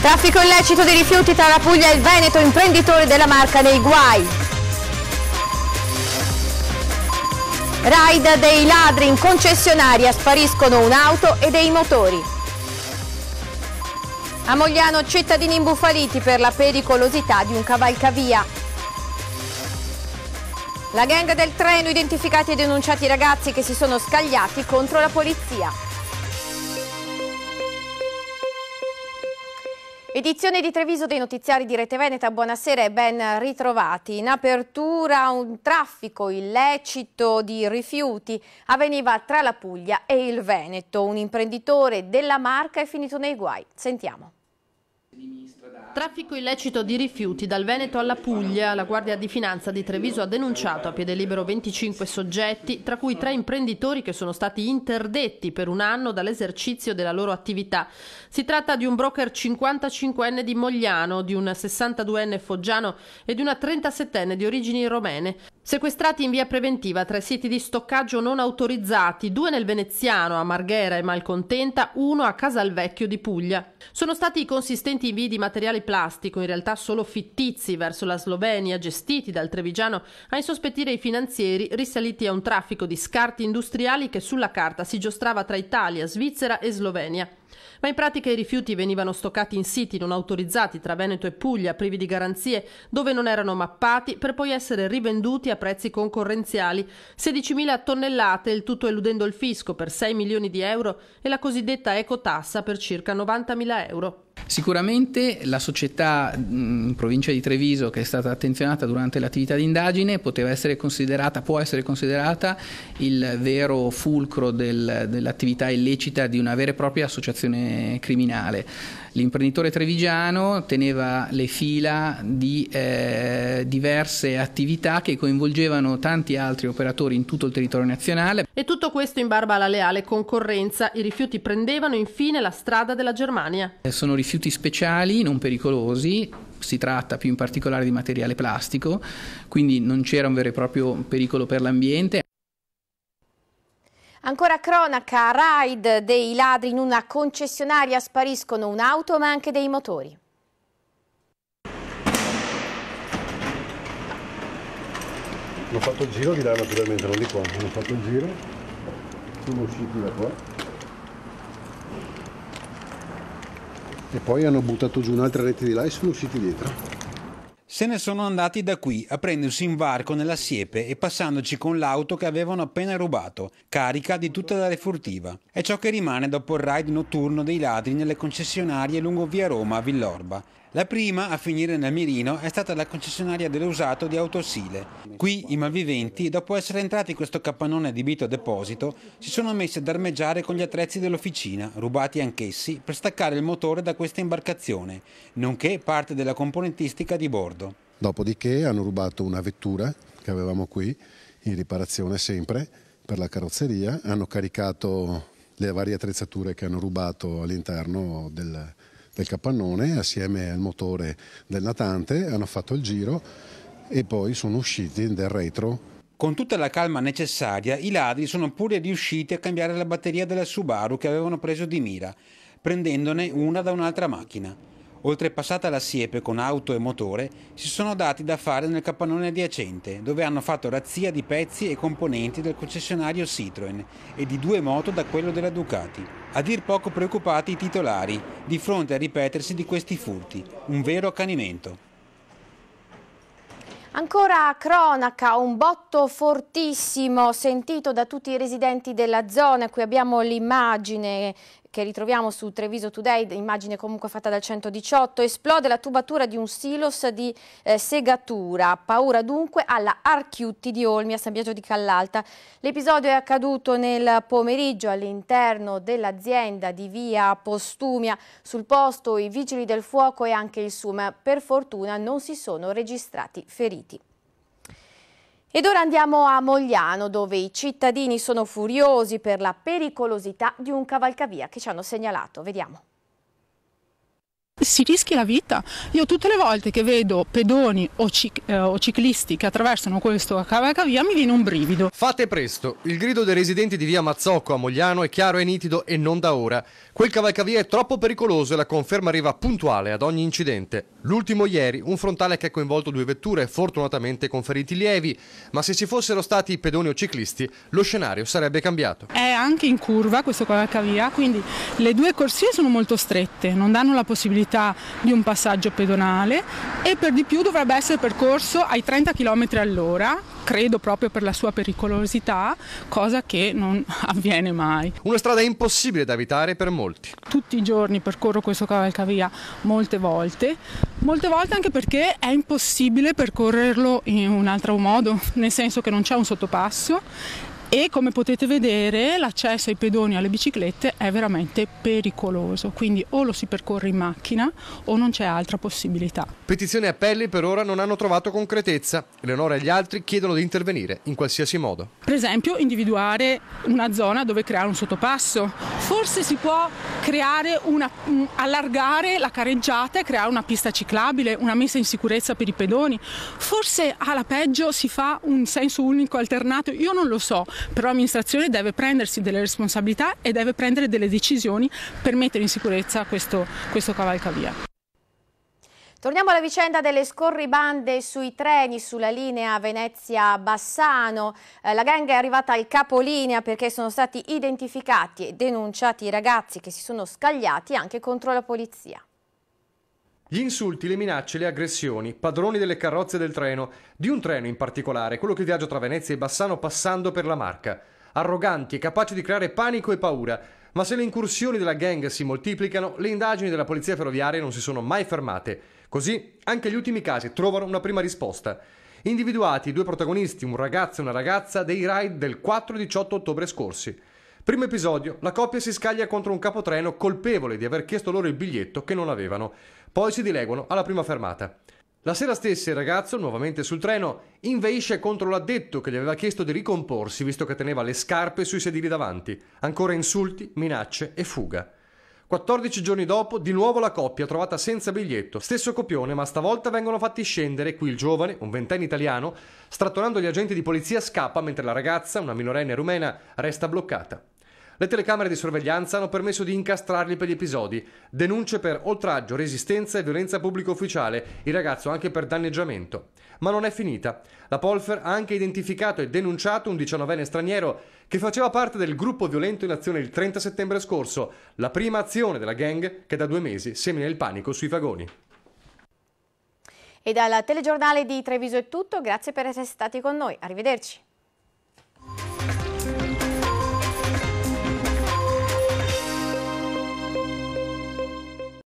Traffico illecito di rifiuti tra la Puglia e il Veneto, imprenditori della marca nei guai. Raid dei ladri in concessionaria, spariscono un'auto e dei motori. A Mogliano cittadini imbufaliti per la pericolosità di un cavalcavia. La gang del treno identificati e denunciati i ragazzi che si sono scagliati contro la polizia. Edizione di Treviso dei notiziari di Rete Veneta, buonasera e ben ritrovati. In apertura un traffico illecito di rifiuti avveniva tra la Puglia e il Veneto. Un imprenditore della marca è finito nei guai. Sentiamo. Traffico illecito di rifiuti dal Veneto alla Puglia. La Guardia di Finanza di Treviso ha denunciato a piede libero 25 soggetti, tra cui tre imprenditori che sono stati interdetti per un anno dall'esercizio della loro attività. Si tratta di un broker 55enne di Mogliano, di un 62enne foggiano e di una 37enne di origini romene. Sequestrati in via preventiva tre siti di stoccaggio non autorizzati, due nel veneziano a Marghera e Malcontenta, uno a Casalvecchio di Puglia. Sono stati i consistenti invii di materiale plastico, in realtà solo fittizi, verso la Slovenia, gestiti dal Trevigiano, a insospettire i finanzieri risaliti a un traffico di scarti industriali che sulla carta si giostrava tra Italia, Svizzera e Slovenia. Ma in pratica i rifiuti venivano stoccati in siti non autorizzati tra Veneto e Puglia, privi di garanzie, dove non erano mappati, per poi essere rivenduti a prezzi concorrenziali. 16.000 tonnellate, il tutto eludendo il fisco per 6 milioni di euro e la cosiddetta ecotassa per circa 90.000 euro. Sicuramente la società in provincia di Treviso che è stata attenzionata durante l'attività di indagine poteva essere considerata, può essere considerata il vero fulcro del, dell'attività illecita di una vera e propria associazione criminale. L'imprenditore trevigiano teneva le fila di eh, diverse attività che coinvolgevano tanti altri operatori in tutto il territorio nazionale. E tutto questo in barba alla leale concorrenza. I rifiuti prendevano infine la strada della Germania. sono rifiuti rifiuti speciali non pericolosi, si tratta più in particolare di materiale plastico, quindi non c'era un vero e proprio pericolo per l'ambiente. Ancora cronaca, raid dei ladri in una concessionaria spariscono un'auto ma anche dei motori. Ho fatto il giro di là naturalmente, non di qua, ho fatto il giro, sono usciti da qua e poi hanno buttato giù un'altra rete di là e sono usciti dietro. Se ne sono andati da qui aprendosi in varco nella siepe e passandoci con l'auto che avevano appena rubato, carica di tutta la refurtiva. È ciò che rimane dopo il raid notturno dei ladri nelle concessionarie lungo via Roma a Villorba. La prima a finire nel mirino è stata la concessionaria dell'usato di Autosile. Qui i malviventi, dopo essere entrati in questo capannone adibito a deposito, si sono messi ad armeggiare con gli attrezzi dell'officina, rubati anch'essi, per staccare il motore da questa imbarcazione, nonché parte della componentistica di bordo. Dopodiché hanno rubato una vettura che avevamo qui, in riparazione sempre, per la carrozzeria, hanno caricato le varie attrezzature che hanno rubato all'interno del del capannone assieme al motore del natante, hanno fatto il giro e poi sono usciti dal retro. Con tutta la calma necessaria, i ladri sono pure riusciti a cambiare la batteria della Subaru che avevano preso di mira, prendendone una da un'altra macchina. Oltrepassata la siepe con auto e motore, si sono dati da fare nel capannone adiacente, dove hanno fatto razzia di pezzi e componenti del concessionario Citroën e di due moto da quello della Ducati. A dir poco preoccupati i titolari, di fronte al ripetersi di questi furti, un vero accanimento. Ancora cronaca, un botto fortissimo sentito da tutti i residenti della zona, qui abbiamo l'immagine che ritroviamo su Treviso Today, immagine comunque fatta dal 118, esplode la tubatura di un silos di eh, segatura, paura dunque alla Archiutti di Olmi a San Biagio di Callalta. L'episodio è accaduto nel pomeriggio all'interno dell'azienda di via Postumia, sul posto i vigili del fuoco e anche il SUM, per fortuna non si sono registrati feriti. Ed ora andiamo a Mogliano dove i cittadini sono furiosi per la pericolosità di un cavalcavia che ci hanno segnalato. Vediamo si rischi la vita. Io tutte le volte che vedo pedoni o, cic- eh, o ciclisti che attraversano questo cavalcavia mi viene un brivido. Fate presto, il grido dei residenti di via Mazzocco a Mogliano è chiaro e nitido e non da ora. Quel cavalcavia è troppo pericoloso e la conferma arriva puntuale ad ogni incidente. L'ultimo ieri, un frontale che ha coinvolto due vetture, fortunatamente con feriti lievi, ma se ci fossero stati pedoni o ciclisti lo scenario sarebbe cambiato. È anche in curva questo cavalcavia, quindi le due corsie sono molto strette, non danno la possibilità velocità di un passaggio pedonale e per di più dovrebbe essere percorso ai 30 km all'ora, credo proprio per la sua pericolosità, cosa che non avviene mai. Una strada impossibile da evitare per molti. Tutti i giorni percorro questo cavalcavia molte volte, molte volte anche perché è impossibile percorrerlo in un altro modo, nel senso che non c'è un sottopasso e come potete vedere l'accesso ai pedoni e alle biciclette è veramente pericoloso, quindi o lo si percorre in macchina o non c'è altra possibilità. Petizioni e appelli per ora non hanno trovato concretezza. Eleonora e gli altri chiedono di intervenire in qualsiasi modo. Per esempio individuare una zona dove creare un sottopasso. Forse si può una, mm, allargare la carreggiata e creare una pista ciclabile, una messa in sicurezza per i pedoni. Forse alla peggio si fa un senso unico alternato, io non lo so, però l'amministrazione deve prendersi delle responsabilità e deve prendere delle decisioni per mettere in sicurezza questo, questo cavalcavia. Torniamo alla vicenda delle scorribande sui treni sulla linea Venezia-Bassano. Eh, la gang è arrivata al capolinea perché sono stati identificati e denunciati i ragazzi che si sono scagliati anche contro la polizia. Gli insulti, le minacce, le aggressioni, padroni delle carrozze del treno, di un treno in particolare, quello che viaggia tra Venezia e Bassano passando per la Marca. Arroganti e capaci di creare panico e paura, ma se le incursioni della gang si moltiplicano, le indagini della polizia ferroviaria non si sono mai fermate. Così anche gli ultimi casi trovano una prima risposta. Individuati i due protagonisti, un ragazzo e una ragazza, dei raid del 4-18 ottobre scorsi. Primo episodio, la coppia si scaglia contro un capotreno colpevole di aver chiesto loro il biglietto che non avevano. Poi si dileguano alla prima fermata. La sera stessa il ragazzo, nuovamente sul treno, inveisce contro l'addetto che gli aveva chiesto di ricomporsi visto che teneva le scarpe sui sedili davanti. Ancora insulti, minacce e fuga. 14 giorni dopo, di nuovo la coppia trovata senza biglietto, stesso copione, ma stavolta vengono fatti scendere. Qui il giovane, un ventenne italiano, strattonando gli agenti di polizia, scappa mentre la ragazza, una minorenne rumena, resta bloccata. Le telecamere di sorveglianza hanno permesso di incastrarli per gli episodi. Denunce per oltraggio, resistenza e violenza pubblico ufficiale, il ragazzo anche per danneggiamento. Ma non è finita. La Polfer ha anche identificato e denunciato un 19enne straniero che faceva parte del gruppo violento in azione il 30 settembre scorso, la prima azione della gang che da due mesi semina il panico sui vagoni. E dal telegiornale di Treviso è tutto, grazie per essere stati con noi, arrivederci.